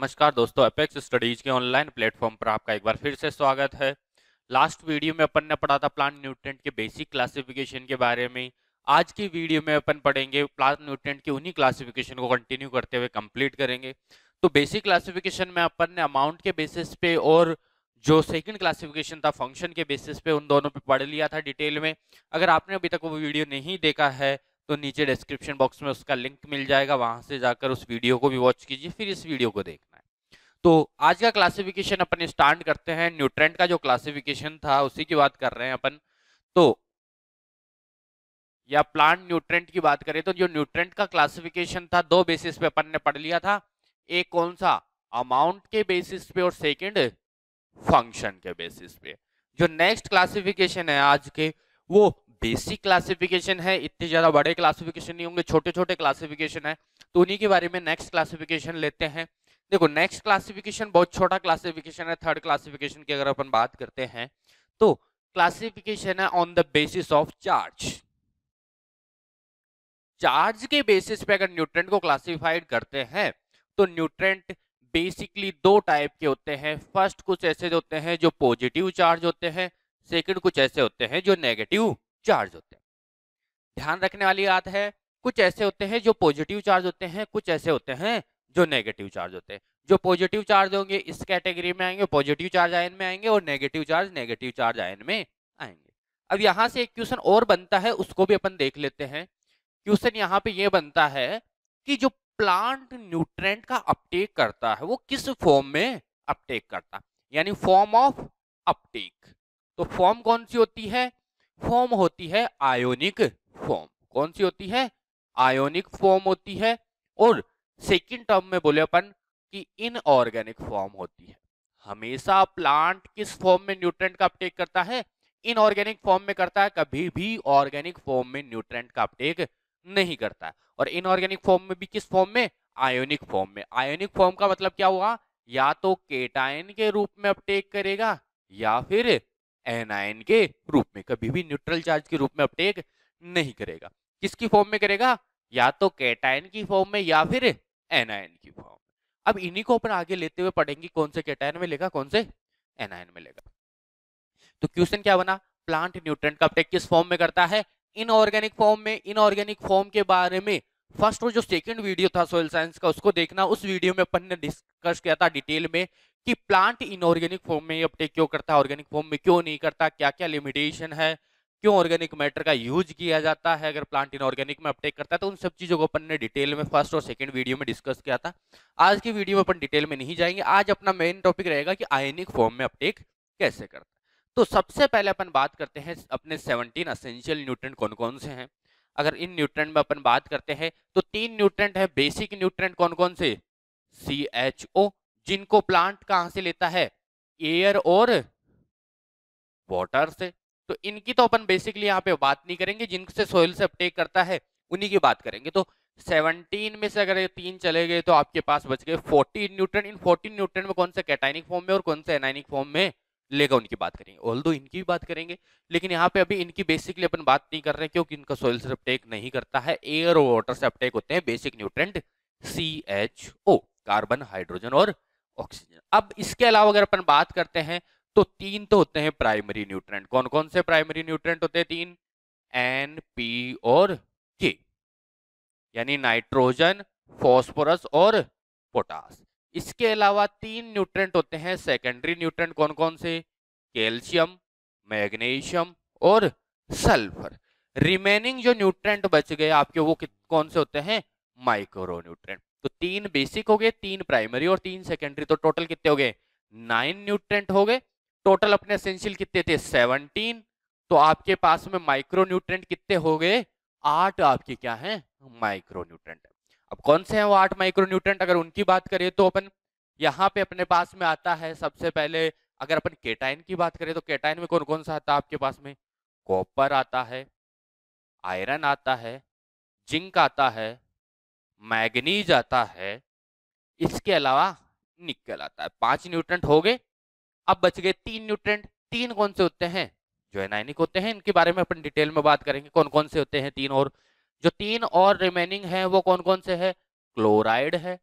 नमस्कार दोस्तों Apex Studies के ऑनलाइन प्लेटफॉर्म पर आपका एक बार फिर से स्वागत है लास्ट वीडियो में अपन ने पढ़ा था प्लांट न्यूट्रेंट के बेसिक क्लासिफिकेशन के बारे में आज की वीडियो में अपन पढ़ेंगे प्लांट न्यूट्रेंट के उन्हीं क्लासिफिकेशन को कंटिन्यू करते हुए कंप्लीट करेंगे तो बेसिक क्लासिफिकेशन में अपन ने अमाउंट के बेसिस पे और जो सेकंड क्लासिफिकेशन था फंक्शन के बेसिस पे उन दोनों पे पढ़ लिया था डिटेल में अगर आपने अभी तक वो वीडियो नहीं देखा है तो नीचे डिस्क्रिप्शन बॉक्स में उसका लिंक मिल जाएगा वहां से जाकर उस वीडियो को भी वॉच कीजिए फिर इस वीडियो को देखना है तो आज का क्लासिफिकेशन अपन स्टार्ट करते हैं न्यूट्रेंट का जो क्लासिफिकेशन था उसी की बात कर रहे हैं अपन तो या प्लांट न्यूट्रेंट की बात करें तो जो न्यूट्रेंट का क्लासिफिकेशन था दो बेसिस पे अपन ने पढ़ लिया था एक कौन सा अमाउंट के बेसिस पे और सेकेंड फंक्शन के बेसिस पे जो नेक्स्ट क्लासिफिकेशन है आज के वो बेसिक क्लासिफिकेशन है इतने ज़्यादा बड़े क्लासिफिकेशन नहीं होंगे छोटे छोटे क्लासिफिकेशन है तो उन्हीं के बारे में नेक्स्ट क्लासिफिकेशन लेते हैं देखो नेक्स्ट क्लासिफिकेशन बहुत छोटा क्लासिफिकेशन है थर्ड क्लासिफिकेशन की अगर अपन बात करते हैं तो क्लासिफिकेशन है on the basis of charge charge के बेसिस पे अगर न्यूट्रेंट को क्लासिफाइड करते हैं तो न्यूट्रेंट बेसिकली दो टाइप के होते हैं फर्स्ट कुछ ऐसे होते हैं जो पॉजिटिव चार्ज होते हैं सेकंड कुछ ऐसे होते हैं जो नेगेटिव चार्ज होते हैं ध्यान रखने वाली बात है कुछ ऐसे होते हैं जो पॉजिटिव चार्ज होते हैं कुछ ऐसे होते हैं जो नेगेटिव चार्ज होते हैं जो पॉजिटिव चार्ज होंगे इस कैटेगरी में आएंगे पॉजिटिव चार्ज आयन में आएंगे और negative charge negative charge ion में आएंगे अब यहाँ से एक क्वेश्चन और बनता है उसको भी अपन देख लेते हैं क्वेश्चन यहाँ पे ये बनता है कि जो प्लांट न्यूट्रेंट का अपटेक करता है वो किस फॉर्म में अपटेक करता यानी फॉर्म ऑफ अपटेक तो फॉर्म कौन सी होती है फॉर्म होती है आयोनिक फॉर्म कौन सी होती है आयोनिक फॉर्म होती है और सेकेंड टर्म में बोले अपन कि इनऑर्गेनिक फॉर्म होती है हमेशा प्लांट किस फॉर्म में न्यूट्रेंट का अपटेक करता है इनऑर्गेनिक फॉर्म में करता है कभी भी ऑर्गेनिक फॉर्म में न्यूट्रेंट का अपटेक नहीं करता है और इनऑर्गेनिक फॉर्म में भी किस फॉर्म में आयोनिक फॉर्म में आयोनिक फॉर्म का मतलब क्या हुआ या तो केटाइन के रूप में अपटेक करेगा या फिर एन आयन के रूप में कभी भी न्यूट्रल चार्ज के रूप में अपटेक नहीं करेगा किसकी फॉर्म में करेगा या तो कैटायन की फॉर्म में या फिर एन आयन की फॉर्म अब इन्हीं को अपन आगे लेते हुए पढ़ेंगे कौन से कैटायन में लेगा कौन से एन आयन में लेगा तो क्वेश्चन क्या बना प्लांट न्यूट्रेंट का अपटेक किस फॉर्म में करता है इनऑर्गेनिक फॉर्म में इनऑर्गेनिक फॉर्म के बारे में फर्स्ट और जो सेकंड वीडियो था सोयल साइंस का उसको देखना उस वीडियो में अपन ने डिस्कस किया था डिटेल में कि प्लांट इनऑर्गेनिक फॉर्म में अपटेक क्यों करता है ऑर्गेनिक फॉर्म में क्यों नहीं करता क्या क्या लिमिटेशन है क्यों ऑर्गेनिक मैटर का यूज किया जाता है अगर प्लांट इनऑर्गेनिक में अपटेक करता है तो उन सब चीज़ों को अपन ने डिटेल में फर्स्ट और सेकंड वीडियो में डिस्कस किया था आज की वीडियो में अपन डिटेल में नहीं जाएंगे आज अपना मेन टॉपिक रहेगा कि आयनिक फॉर्म में अपटेक कैसे करता है तो सबसे पहले अपन बात करते हैं अपने सेवनटीन असेंशियल न्यूट्रेंट कौन कौन से हैं अगर इन न्यूट्रेंट में अपन बात करते हैं तो तीन न्यूट्रेंट है बेसिक न्यूट्रेंट कौन कौन से सी एच ओ जिनको प्लांट कहां से लेता है एयर और वाटर से तो इनकी तो अपन बेसिकली यहाँ पे बात नहीं करेंगे जिनसे सोइल से अपटेक करता है उन्हीं की बात करेंगे तो 17 में से अगर ये तीन चले गए तो आपके पास बच गए 14 न्यूट्रन इन 14 न्यूट्रन में कौन से कैटाइनिक फॉर्म में और कौन से एनाइनिक फॉर्म में लेगा उनकी बात करेंगे ऑल दो इनकी भी बात करेंगे लेकिन यहाँ पे अभी इनकी बेसिकली अपन बात नहीं कर रहे क्योंकि इनका सोइल से अपटेक नहीं करता है एयर और वाटर से अपटेक होते हैं बेसिक न्यूट्रेंट सी कार्बन हाइड्रोजन और ऑक्सीजन अब इसके अलावा अगर अपन बात करते हैं तो तीन तो होते हैं प्राइमरी न्यूट्रेंट कौन कौन से प्राइमरी न्यूट्रेंट होते हैं तीन एन पी और के यानी नाइट्रोजन फॉस्फोरस और पोटास इसके अलावा तीन न्यूट्रेंट होते हैं सेकेंडरी न्यूट्रेंट कौन कौन से कैल्शियम मैग्नीशियम और सल्फर रिमेनिंग जो न्यूट्रेंट बच गए आपके वो कौन से होते हैं माइक्रो न्यूट्रेंट तो तीन बेसिक हो गए तीन प्राइमरी और तीन सेकेंडरी तो टोटल कितने हो गए नाइन न्यूट्रेंट हो गए टोटल अपने असेंशियल कितने थे सेवनटीन तो आपके पास में माइक्रो न्यूट्रेंट कितने हो गए आठ आपके क्या है माइक्रो न्यूट्रेंट अब कौन से हैं वो आठ माइक्रो न्यूट्रेंट अगर उनकी बात करें तो अपन यहाँ पे अपने पास में आता है सबसे पहले अगर अपन केटाइन की बात करें तो केटाइन में कौन कौन सा आता है आपके पास में कॉपर आता है आयरन आता है जिंक आता है मैगनीज आता है इसके अलावा निकल आता है पांच न्यूट्रेंट हो गए अब बच गए तीन न्यूट्रेंट तीन कौन से होते हैं जो एनाइनिक होते हैं इनके बारे में अपन डिटेल में बात करेंगे कौन कौन से होते हैं तीन और जो तीन और रिमेनिंग है वो कौन कौन से है क्लोराइड है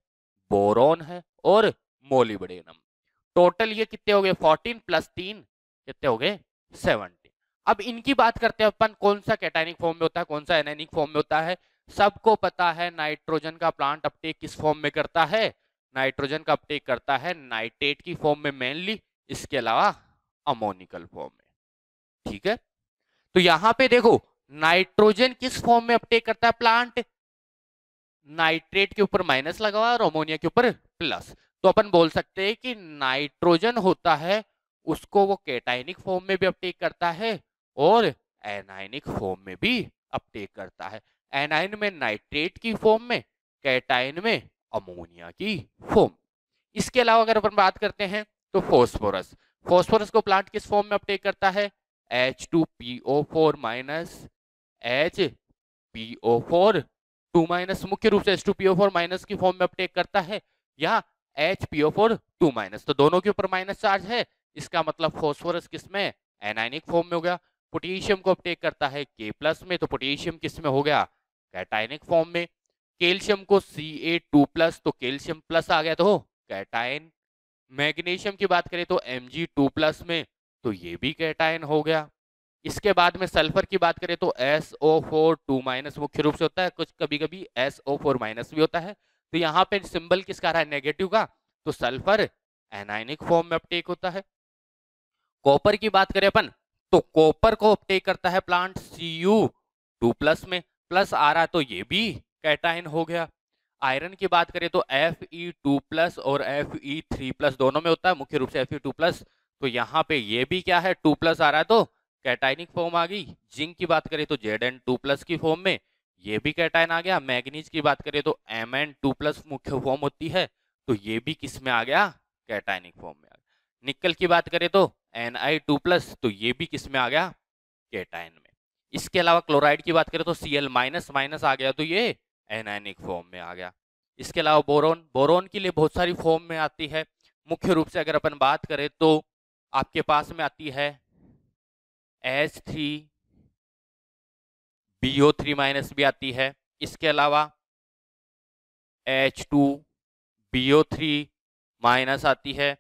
बोरोन है और मोलिबडेनम टोटल ये कितने हो गए फोर्टीन प्लस तीन कितने हो गए सेवनटीन अब इनकी बात करते हैं अपन कौन सा कैटाइनिक फॉर्म में होता है कौन सा एनाइनिक फॉर्म में होता है सबको पता है नाइट्रोजन का प्लांट अपटेक किस फॉर्म में करता है नाइट्रोजन का अपटेक करता है नाइट्रेट की फॉर्म में मेनली इसके अलावा अमोनिकल फॉर्म में ठीक है तो यहां पे देखो नाइट्रोजन किस फॉर्म में अपटेक करता है प्लांट नाइट्रेट के ऊपर माइनस लगा और अमोनिया के ऊपर प्लस तो अपन बोल सकते हैं कि नाइट्रोजन होता है उसको वो कैटाइनिक फॉर्म में भी अपटेक करता है और एनाइनिक फॉर्म में भी अपटेक करता है एनाइन में नाइट्रेट की फॉर्म में कैटाइन में अमोनिया की फॉर्म इसके अलावा अगर अपन बात करते हैं तो फॉस्फोरस फॉस्फोरस को प्लांट किस फॉर्म में अपटेक करता है H two P O four minus H P O four two minus मुख्य रूप से H two P O four minus की फॉर्म में अपटेक करता है या H P O four two minus तो दोनों के ऊपर माइनस चार्ज है इसका मतलब फॉस्फोरस किस में एनाइनिक फॉर्म में हो गया पोटेशियम को अपटेक करता है के प्लस में तो पोटेशियम किस में हो गया कैटाइनिक फॉर्म में कैल्शियम को सी ए टू प्लस तो कैल्शियम प्लस आ गया तो कैटाइन मैग्नीशियम की बात करें तो एम जी टू प्लस में तो ये भी कैटाइन हो गया इसके बाद में सल्फर की बात करें तो S O four two minus मुख्य रूप से होता है कुछ कभी कभी एस ओ फोर माइनस भी होता है तो यहाँ पे सिंबल किसका रहा है नेगेटिव का तो सल्फर एनाइनिक फॉर्म में अपटेक होता है कॉपर की बात करें अपन तो कॉपर को अपटेक करता है plant C U two plus में प्लस आ रहा तो ये भी कैटाइन हो गया आयरन की बात करें तो एफ ई टू प्लस और एफ ई थ्री प्लस दोनों में होता है मुख्य रूप से एफ ई टू प्लस तो यहाँ पे ये भी क्या है टू प्लस आ रहा है तो कैटाइनिक फॉर्म आ गई जिंक की बात करें तो जेड एन टू प्लस की फॉर्म में ये भी कैटाइन आ गया मैग्नीज की बात करें तो एम एन टू प्लस मुख्य फॉर्म होती है तो ये भी किस में आ गया कैटाइनिक फॉर्म में आ गया निकल की बात करें तो एन आई टू प्लस तो ये भी किस में आ गया कैटाइन इसके अलावा क्लोराइड की बात करें तो सी एल माइनस माइनस आ गया तो ये एनाइनिक फॉर्म में आ गया इसके अलावा बोरोन बोरोन के लिए बहुत सारी फॉर्म में आती है मुख्य रूप से अगर अपन बात करें तो आपके पास में आती है H three B O three minus भी आती है इसके अलावा H two B O three minus आती है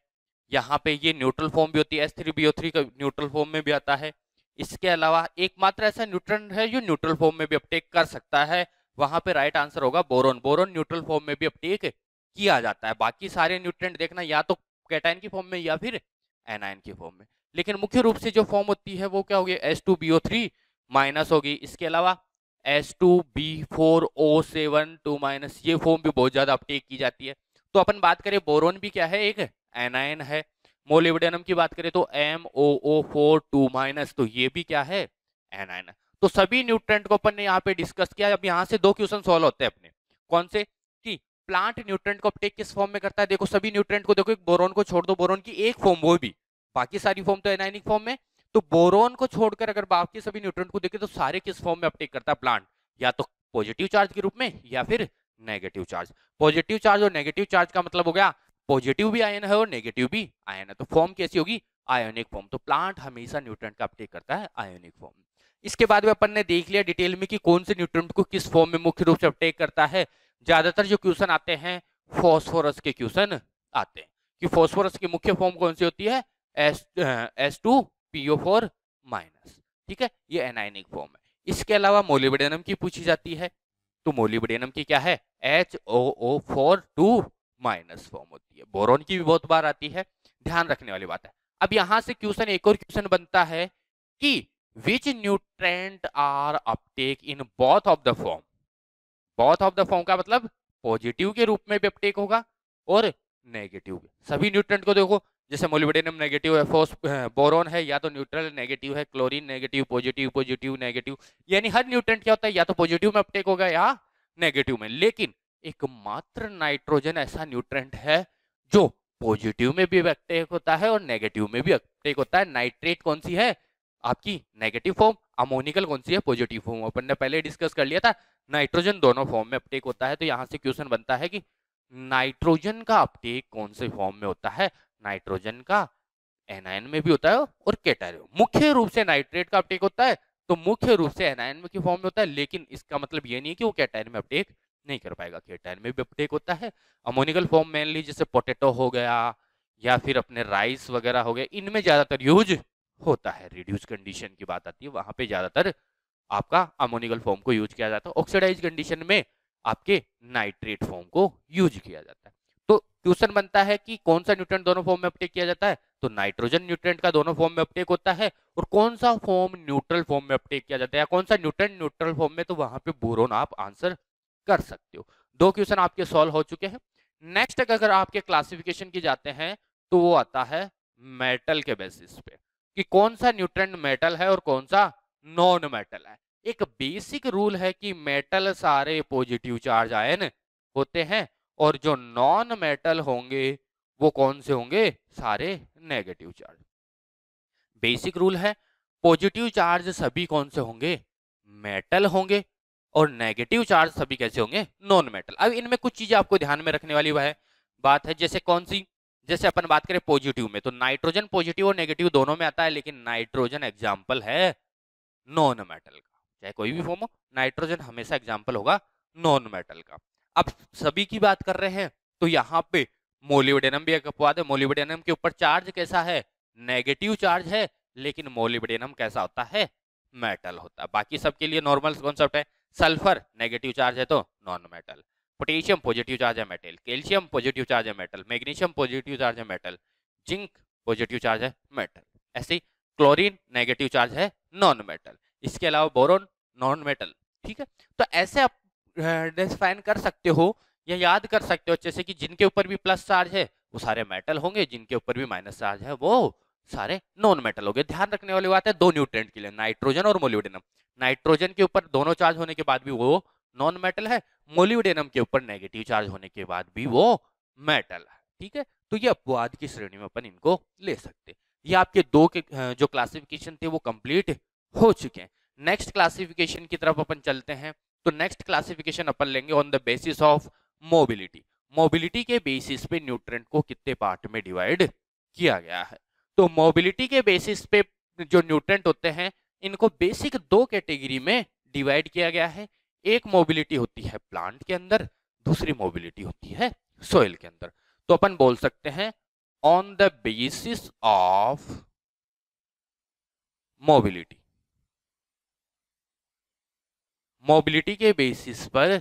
यहाँ पे ये न्यूट्रल फॉर्म भी होती है H three B O three का न्यूट्रल फॉर्म में भी आता है इसके अलावा एकमात्र ऐसा न्यूट्रन है जो न्यूट्रल फॉर्म में भी अपटेक कर सकता है वहां पे राइट आंसर होगा बोरोन बोरोन न्यूट्रल फॉर्म में भी अपटेक किया जाता है बाकी सारे न्यूट्रेंट देखना या तो कैटाइन की फॉर्म में या फिर एनाइन की फॉर्म में लेकिन मुख्य रूप से जो फॉर्म होती है वो क्या होगी S two B O three minus होगी इसके अलावा S two B four O seven two minus ये फॉर्म भी बहुत ज़्यादा अपटेक की जाती है तो अपन बात करें बोरोन भी क्या है एक एनाइन है मोलिब्डेनम की बात करें तो M O O four two minus तो ये भी क्या है आइन तो सभी न्यूट्रेंट को अपन ने यहाँ पे डिस्कस किया अब यहाँ से दो क्वेश्चन सॉल्व होते हैं अपने कौन से कि प्लांट न्यूट्रेंट को अपटेक किस फॉर्म में करता है देखो सभी न्यूट्रेंट को देखो एक बोरोन को छोड़ दो बोरोन की एक फॉर्म वो भी बाकी सारी फॉर्म तो एनाइनिक फॉर्म में तो बोरोन को छोड़कर अगर बाकी सभी न्यूट्रेंट को देखे तो सारे किस फॉर्म में अपटेक करता है प्लांट या तो पॉजिटिव चार्ज के रूप में या फिर नेगेटिव चार्ज पॉजिटिव चार्ज और नेगेटिव चार्ज का मतलब हो गया पॉजिटिव भी आयन है और नेगेटिव भी आयन है तो फॉर्म कैसी होगी आयोनिक फॉर्म तो प्लांट हमेशा न्यूट्रंट का अपटेक करता है आयोनिक फॉर्म इसके बाद में अपन ने देख लिया डिटेल में कि कौन से न्यूट्रंट को किस फॉर्म में मुख्य रूप से अपटेक करता है ज्यादातर जो क्वेश्चन आते हैं फॉस्फोरस के क्वेश्चन आते हैं कि फॉस्फोरस की मुख्य फॉर्म कौन सी होती है S S two PO four minus ठीक है ये एनाइनिक फॉर्म है इसके अलावा मोलिबेडेनम की पूछी जाती है तो मोलिबेडेनम की क्या है H O O four two minus form होती है बोरोन की भी बहुत बार आती है ध्यान रखने वाली बात है अब यहां से क्वेश्चन एक और क्वेश्चन बनता है कि which nutrient are uptake in both of the form both of the form का मतलब पॉजिटिव के रूप में भी अपटेक होगा और नेगेटिव सभी न्यूट्रेंट को देखो जैसे मोलिबेडियम नेगेटिव है फोस बोरोन है या तो न्यूट्रल नेगेटिव है chlorine negative positive positive negative यानी हर न्यूट्रेंट क्या होता है या तो पॉजिटिव में अपटेक होगा या नेगेटिव में लेकिन एकमात्र नाइट्रोजन ऐसा न्यूट्रेंट है जो पॉजिटिव में भी अप्टेक होता है और नेगेटिव में भी अप्टेक होता है नाइट्रेट कौन सी है आपकी नेगेटिव फॉर्म अमोनिकल कौन सी है पॉजिटिव फॉर्म अपन ने पहले डिस्कस कर लिया था नाइट्रोजन दोनों फॉर्म में अपटेक होता है तो यहाँ से क्वेश्चन बनता है कि नाइट्रोजन का अपटेक कौन से फॉर्म में होता है नाइट्रोजन का एनायन में भी होता है और केटर मुख्य रूप से नाइट्रेट का अपटेक होता है तो मुख्य रूप से एनायन में फॉर्म में होता है लेकिन इसका मतलब ये नहीं है कि वो कैटाइन में अपटेक नहीं कर पाएगा केटाइन में भी अपटेक होता है अमोनिकल फॉर्म मेनली जैसे पोटेटो हो गया या फिर अपने राइस वगैरह हो गया इनमें ज़्यादातर यूज होता है रिड्यूस कंडीशन की बात आती है वहां पे ज़्यादातर आपका अमोनिकल फॉर्म को यूज किया जाता है ऑक्सीडाइज कंडीशन में आपके नाइट्रेट फॉर्म को यूज किया जाता है तो क्वेश्चन बनता है कि कौन सा न्यूट्रेंट दोनों फॉर्म में अपटेक किया जाता है तो नाइट्रोजन न्यूट्रेंट का दोनों फॉर्म में अपटेक होता है और कौन सा फॉर्म न्यूट्रल फॉर्म में अपटेक किया जाता है या कौन सा न्यूट्रेंट न्यूट्रल फॉर्म में तो वहां पे बोरोन आप आंसर कर सकते हो दो क्वेश्चन आपके सॉल्व हो चुके हैं नेक्स्ट अगर आपके क्लासिफिकेशन की जाते हैं तो वो आता है मेटल के बेसिस पे कि कौन सा न्यूट्रेंट मेटल है और कौन सा नॉन मेटल है एक बेसिक रूल है कि मेटल सारे पॉजिटिव चार्ज आयन होते हैं और जो नॉन मेटल होंगे वो कौन से होंगे सारे नेगेटिव चार्ज बेसिक रूल है पॉजिटिव चार्ज सभी कौन से होंगे मेटल होंगे और नेगेटिव चार्ज सभी कैसे होंगे नॉन मेटल अब इनमें कुछ चीजें आपको ध्यान में रखने वाली वह बात है जैसे कौन सी जैसे अपन बात करें पॉजिटिव में तो नाइट्रोजन पॉजिटिव और नेगेटिव दोनों में आता है लेकिन नाइट्रोजन एग्जाम्पल है नॉन मेटल का चाहे कोई भी फॉर्म हो नाइट्रोजन हमेशा एग्जाम्पल होगा नॉन मेटल का अब सभी की बात कर रहे हैं तो यहाँ पे मोलिबडेनम भी एक अपवाद है मोलिबडेनम के ऊपर चार्ज कैसा है नेगेटिव चार्ज है लेकिन मोलिबडेनम कैसा होता है मेटल होता है बाकी सबके लिए नॉर्मल कॉन्सेप्ट है सल्फर नेगेटिव चार्ज है तो non metal potassium positive charge है मेटल कैल्शियम पॉजिटिव चार्ज है मेटल मैग्नीशियम पॉजिटिव चार्ज है मेटल जिंक पॉजिटिव चार्ज है मेटल ऐसे ही क्लोरीन नेगेटिव चार्ज है नॉन मेटल इसके अलावा बोरोन नॉन मेटल ठीक है तो ऐसे आप डिफाइन कर सकते हो या याद कर सकते हो जैसे कि जिनके ऊपर भी प्लस चार्ज है वो सारे मेटल होंगे जिनके ऊपर भी माइनस चार्ज है वो सारे नॉन मेटल हो गए ध्यान रखने वाली बात है दो न्यूट्रेंट के लिए नाइट्रोजन और मोलिब्डेनम नाइट्रोजन के ऊपर दोनों चार्ज होने के बाद भी वो नॉन मेटल है मोलिवडेनम के ऊपर नेगेटिव चार्ज होने के बाद भी वो मेटल है ठीक है तो ये अपवाद की श्रेणी में अपन इनको ले सकते ये आपके दो के जो क्लासिफिकेशन थे वो कंप्लीट हो चुके हैं नेक्स्ट क्लासिफिकेशन की तरफ अपन चलते हैं तो नेक्स्ट क्लासिफिकेशन अपन लेंगे on the basis of mobility mobility के बेसिस पे न्यूट्रेंट को कितने पार्ट में डिवाइड किया गया है तो मोबिलिटी के बेसिस पे जो न्यूट्रेंट होते हैं इनको बेसिक दो कैटेगरी में डिवाइड किया गया है एक मोबिलिटी होती है प्लांट के अंदर दूसरी मोबिलिटी होती है सोयल के अंदर तो अपन बोल सकते हैं on the basis of mobility mobility के बेसिस पर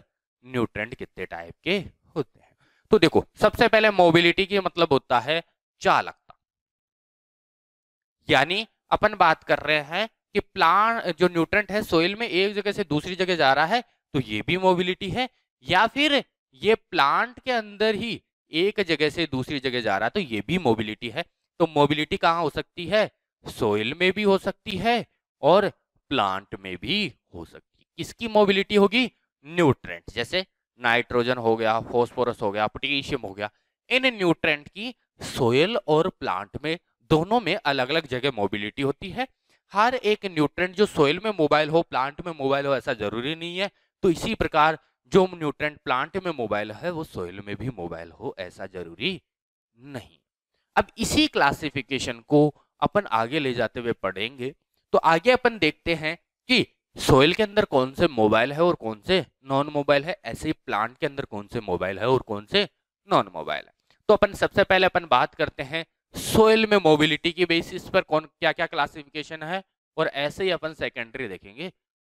न्यूट्रेंट कितने टाइप के होते हैं तो देखो सबसे पहले मोबिलिटी के मतलब होता है चालकता यानी अपन बात कर रहे हैं कि प्लांट जो न्यूट्रंट है सोइल में एक जगह से दूसरी जगह जा रहा है तो ये भी मोबिलिटी है या फिर ये प्लांट के अंदर ही एक जगह से दूसरी जगह जा रहा है तो ये भी मोबिलिटी है तो मोबिलिटी कहाँ हो सकती है सोइल में भी हो सकती है और प्लांट में भी हो सकती है किसकी मोबिलिटी होगी न्यूट्रेंट जैसे नाइट्रोजन हो गया फॉस्फोरस हो गया पोटेशियम हो गया इन न्यूट्रेंट की सोयल और प्लांट में दोनों में अलग अलग जगह मोबिलिटी होती है हर एक न्यूट्रेंट जो सोइल में मोबाइल हो प्लांट में मोबाइल हो ऐसा जरूरी नहीं है तो इसी प्रकार जो न्यूट्रेंट प्लांट में मोबाइल है वो सोइल में भी मोबाइल हो ऐसा जरूरी नहीं अब इसी क्लासिफिकेशन को अपन आगे ले जाते हुए पढ़ेंगे तो आगे अपन देखते हैं कि सोइल के अंदर कौन से मोबाइल है और कौन से नॉन मोबाइल है ऐसे ही प्लांट के अंदर कौन से मोबाइल है और कौन से नॉन मोबाइल है तो अपन सबसे पहले अपन बात करते हैं सोयल में मोबिलिटी की बेसिस पर कौन क्या क्या क्लासिफिकेशन है और ऐसे ही अपन सेकेंडरी देखेंगे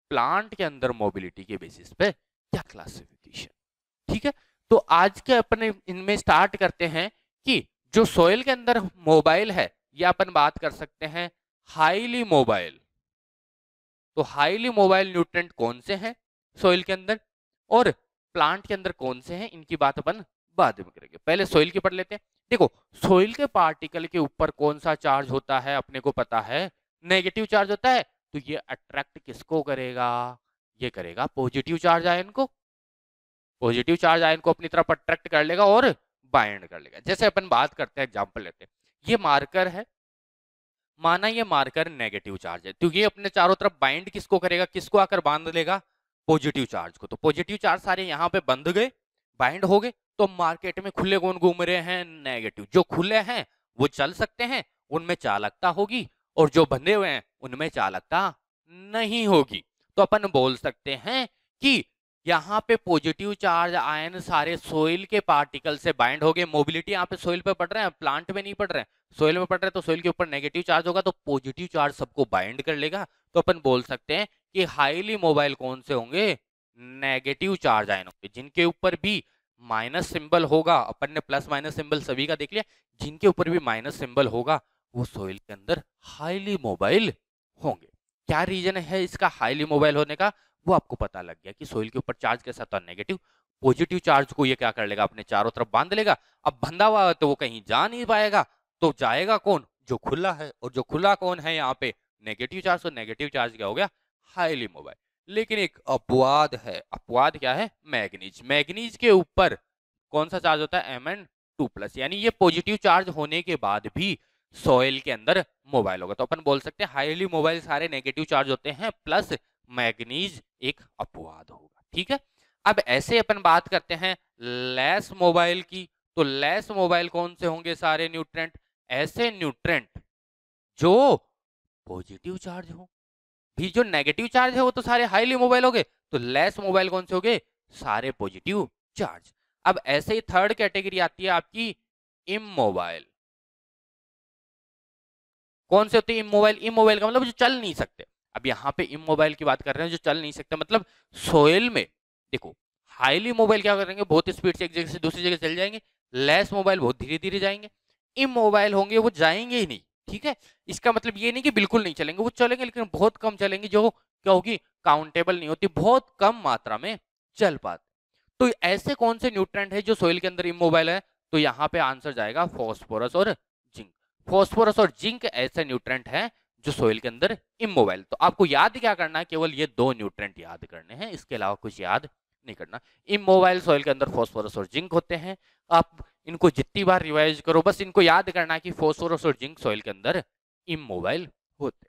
प्लांट के अंदर मोबिलिटी के बेसिस पे क्या क्लासिफिकेशन ठीक है तो आज के अपने इनमें स्टार्ट करते हैं कि जो सोयल के अंदर मोबाइल है या अपन बात कर सकते हैं हाईली मोबाइल तो हाईली मोबाइल न्यूट्रेंट कौन से हैं सोइल के अंदर और प्लांट के अंदर कौन से हैं इनकी बात अपन बाद में करेंगे पहले सोइल की पढ़ लेते हैं देखो सोइल के पार्टिकल के ऊपर कौन सा चार्ज होता है अपने को पता है नेगेटिव चार्ज होता है तो ये अट्रैक्ट किसको करेगा ये करेगा पॉजिटिव चार्ज आयन को पॉजिटिव चार्ज आयन को अपनी तरफ अट्रैक्ट कर लेगा और बाइंड कर लेगा जैसे अपन बात करते हैं एग्जाम्पल लेते हैं ये मार्कर है माना ये मार्कर नेगेटिव चार्ज है तो ये अपने चारों तरफ बाइंड किसको करेगा किसको आकर बांध लेगा पॉजिटिव चार्ज को तो पॉजिटिव चार्ज सारे यहाँ पे बंध गए बाइंड हो गए तो मार्केट में खुले कौन घूम रहे हैं नेगेटिव जो खुले हैं वो चल सकते हैं उनमें चालकता होगी और जो बंधे हुए हैं उनमें चालकता नहीं होगी तो अपन बोल सकते हैं कि यहाँ पे पॉजिटिव चार्ज आयन सारे सोइल के पार्टिकल से बाइंड हो गए मोबिलिटी यहाँ पे सोइल पे पड़ रहे हैं प्लांट में नहीं पड़ रहे सोइल में पड़ रहे तो सोइल के ऊपर नेगेटिव चार्ज होगा तो पॉजिटिव चार्ज सबको बाइंड कर लेगा तो अपन बोल सकते हैं कि हाईली मोबाइल कौन से होंगे नेगेटिव चार्ज आयन होंगे जिनके ऊपर भी माइनस सिंबल होगा अपन ने प्लस माइनस सिंबल सभी का देख लिया जिनके ऊपर भी माइनस सिंबल होगा वो सोइल के अंदर हाईली मोबाइल होंगे क्या रीजन है इसका हाईली मोबाइल होने का वो आपको पता लग गया कि सोइल के ऊपर चार्ज कैसा था नेगेटिव पॉजिटिव चार्ज को ये क्या कर लेगा अपने चारों तरफ बांध लेगा अब बंधा हुआ है तो वो कहीं जा नहीं पाएगा तो जाएगा कौन जो खुला है और जो खुला कौन है यहाँ पे नेगेटिव चार्ज और नेगेटिव चार्ज क्या हो गया हाईली मोबाइल लेकिन एक अपवाद है अपवाद क्या है मैग्नीज मैग्नीज के ऊपर कौन सा चार्ज होता है एम एन टू प्लस यानी ये पॉजिटिव चार्ज होने के बाद भी सॉइल के अंदर मोबाइल होगा तो अपन बोल सकते हैं हाईली मोबाइल सारे नेगेटिव चार्ज होते हैं प्लस मैग्नीज एक अपवाद होगा ठीक है अब ऐसे अपन बात करते हैं लेस मोबाइल की तो लेस मोबाइल कौन से होंगे सारे न्यूट्रेंट ऐसे न्यूट्रेंट जो पॉजिटिव चार्ज हो भी जो नेगेटिव चार्ज है वो तो सारे हाईली मोबाइल हो गए तो लेस मोबाइल कौन से हो गए सारे पॉजिटिव चार्ज अब ऐसे ही थर्ड कैटेगरी आती है आपकी इमोबाइल कौन से होते हैं इमोबाइल इमोबाइल का मतलब जो चल नहीं सकते अब यहाँ पे इमोबाइल की बात कर रहे हैं जो चल नहीं सकते मतलब सोयल में देखो हाईली मोबाइल क्या करेंगे बहुत स्पीड से एक जगह से दूसरी जगह चल जाएंगे लेस मोबाइल बहुत धीरे धीरे जाएंगे इमोबाइल होंगे वो जाएंगे ही नहीं ठीक है इसका मतलब ये नहीं कि बिल्कुल नहीं चलेंगे वो चलेंगे लेकिन बहुत कम चलेंगे जो क्या होगी काउंटेबल नहीं होती बहुत कम मात्रा में चल पाते तो ऐसे कौन से न्यूट्रेंट है जो सोइल के अंदर इमोबाइल है तो यहाँ पे आंसर जाएगा फॉस्फोरस और जिंक फॉस्फोरस और जिंक ऐसे न्यूट्रेंट है जो सोइल के अंदर इमोबाइल तो आपको याद क्या करना है केवल ये दो न्यूट्रेंट याद करने हैं इसके अलावा कुछ याद नहीं करना इमोबाइल सोइल के अंदर फॉस्फोरस और जिंक होते हैं आप इनको जितनी बार रिवाइज करो बस इनको याद करना कि फोसोरस और जिंक सॉइल के अंदर इमोबाइल होते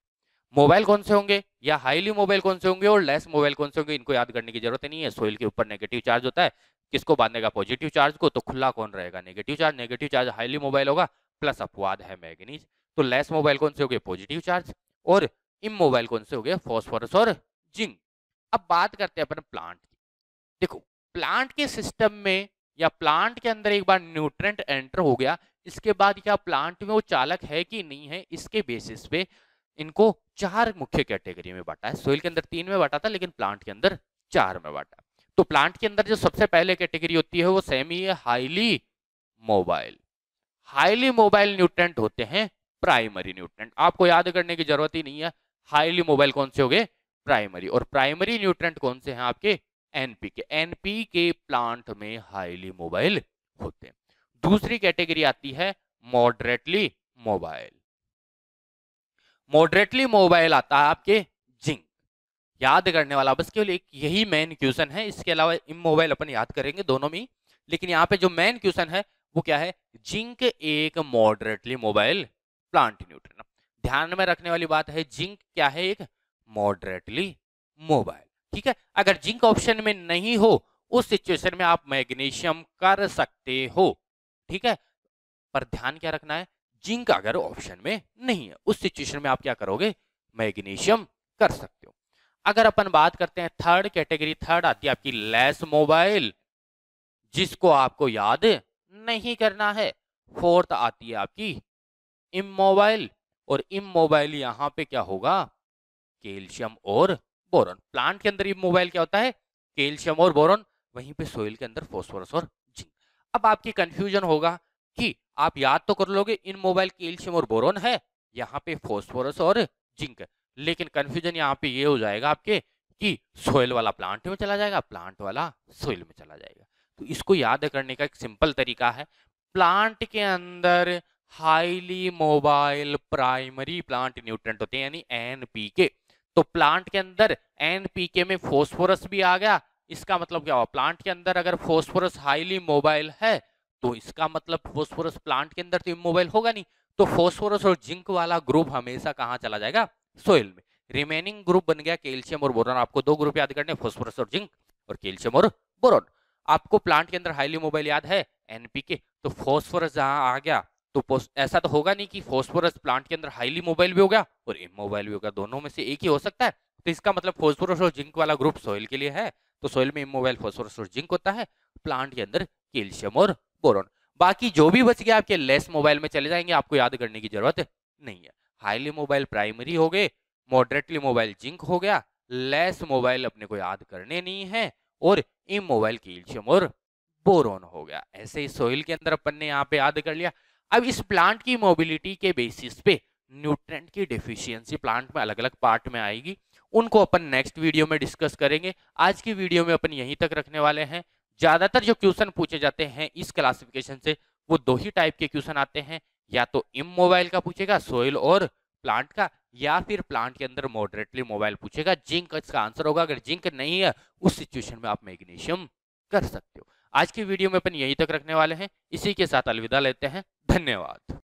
मोबाइल कौन से होंगे या हाईली मोबाइल कौन से होंगे और लेस मोबाइल कौन से होंगे इनको याद करने की जरूरत नहीं है सोइल के ऊपर नेगेटिव चार्ज होता है किसको बांधेगा पॉजिटिव चार्ज को तो खुला कौन रहेगा negative charge negative charge highly mobile होगा प्लस अपवाद है मैगनीज तो लेस मोबाइल कौन से हो गए पॉजिटिव चार्ज और इम मोबाइल कौन से हो गए फॉस्फोरस और जिंक अब बात करते हैं अपन प्लांट की देखो प्लांट के सिस्टम में या प्लांट के अंदर एक बार न्यूट्रेंट एंटर हो गया इसके बाद क्या प्लांट में वो चालक है कि नहीं है इसके बेसिस पे इनको चार मुख्य कैटेगरी में बांटा है सोइल के अंदर तीन में बांटा था लेकिन प्लांट के अंदर चार में बांटा तो प्लांट के अंदर जो सबसे पहले कैटेगरी होती है वो सेमी है highly mobile highly mobile nutrient होते हैं प्राइमरी न्यूट्रेंट आपको याद करने की जरूरत ही नहीं है हाईली मोबाइल कौन से हो गए प्राइमरी और प्राइमरी न्यूट्रेंट कौन से हैं आपके एनपीके एनपीके प्लांट में हाईली मोबाइल होते हैं दूसरी कैटेगरी आती है मॉडरेटली मोबाइल मॉडरेटली मोबाइल आता है आपके जिंक याद करने वाला बस केवल एक यही मेन क्वेश्चन है इसके अलावा इमोबाइल अपन याद करेंगे दोनों में लेकिन यहाँ पे जो मेन क्वेश्चन है वो क्या है जिंक एक मॉडरेटली मोबाइल प्लांट न्यूट्रिन ध्यान में रखने वाली बात है जिंक क्या है एक मॉडरेटली मोबाइल ठीक है अगर जिंक ऑप्शन में नहीं हो उस सिचुएशन में आप मैग्नीशियम कर सकते हो ठीक है पर ध्यान क्या रखना है जिंक अगर ऑप्शन में नहीं है उस सिचुएशन में आप क्या करोगे मैग्नीशियम कर सकते हो अगर अपन बात करते हैं थर्ड कैटेगरी थर्ड आती है आपकी लेस मोबाइल जिसको आपको याद नहीं करना है फोर्थ आती है आपकी इमोबाइल और इम मोबाइल यहां पे क्या होगा कैल्शियम और बोरन प्लांट के अंदर ये मोबाइल क्या होता है कैल्शियम और बोरन वहीं पे सोइल के अंदर फॉस्फोरस और जिंक अब आपकी कंफ्यूजन होगा कि आप याद तो कर लोगे इन मोबाइल कैल्शियम और बोरॉन है यहाँ पे फॉस्फोरस और जिंक लेकिन कंफ्यूजन यहाँ पे ये यह हो जाएगा आपके कि सोयल वाला प्लांट में चला जाएगा प्लांट वाला सोइल में चला जाएगा तो इसको याद करने का एक सिंपल तरीका है प्लांट के अंदर highly mobile primary plant nutrient होते हैं यानी एनपीके तो प्लांट के अंदर एनपीके में फोस्फोरस भी आ गया इसका मतलब क्या हुआ प्लांट के अंदर अगर फोस्फोरस हाईली मोबाइल है तो इसका मतलब फोस्फोरस प्लांट के अंदर तो इमोबाइल होगा नहीं तो फोस्फोरस और जिंक वाला ग्रुप हमेशा कहाँ चला जाएगा सोइल में रिमेनिंग ग्रुप बन गया कैल्शियम और बोरोन आपको दो ग्रुप याद करने फोस्फोरस और जिंक और कैल्शियम और बोरोन आपको प्लांट के अंदर हाईली मोबाइल याद है एनपी तो फोस्फोरस जहां आ गया तो ऐसा तो होगा नहीं कि फोस्फोरस प्लांट के अंदर हाईली मोबाइल भी हो गया और इमोबाइल भी होगा दोनों में से एक ही हो सकता है तो इसका मतलब फॉस्फोरस और जिंक वाला ग्रुप सॉइल के लिए है तो सॉइल में इमोबाइल फॉस्फोरस और जिंक होता है प्लांट के अंदर कैल्शियम और बोरोन बाकी जो भी बच गया आपके लेस मोबाइल में चले जाएंगे आपको याद करने की जरूरत नहीं है हाईली मोबाइल प्राइमरी हो गए मॉडरेटली मोबाइल जिंक हो गया लेस मोबाइल अपने को याद करने नहीं है और इमोबाइल कैल्शियम और बोरोन हो गया ऐसे ही सोइल के अंदर अपन ने यहाँ पे याद कर लिया अब इस प्लांट की मोबिलिटी के बेसिस पे न्यूट्रेंट की डिफिशियंसी प्लांट में अलग अलग पार्ट में आएगी उनको अपन नेक्स्ट वीडियो में डिस्कस करेंगे आज की वीडियो में अपन यहीं तक रखने वाले हैं ज़्यादातर जो क्वेश्चन पूछे जाते हैं इस क्लासिफिकेशन से वो दो ही टाइप के क्वेश्चन आते हैं या तो इमोबाइल का पूछेगा सोयल और प्लांट का या फिर प्लांट के अंदर मॉडरेटली मोबाइल पूछेगा जिंक इसका आंसर होगा अगर जिंक नहीं है उस सिचुएशन में आप मैग्नीशियम कर सकते हो आज की वीडियो में अपन यहीं तक रखने वाले हैं इसी के साथ अलविदा लेते हैं धन्यवाद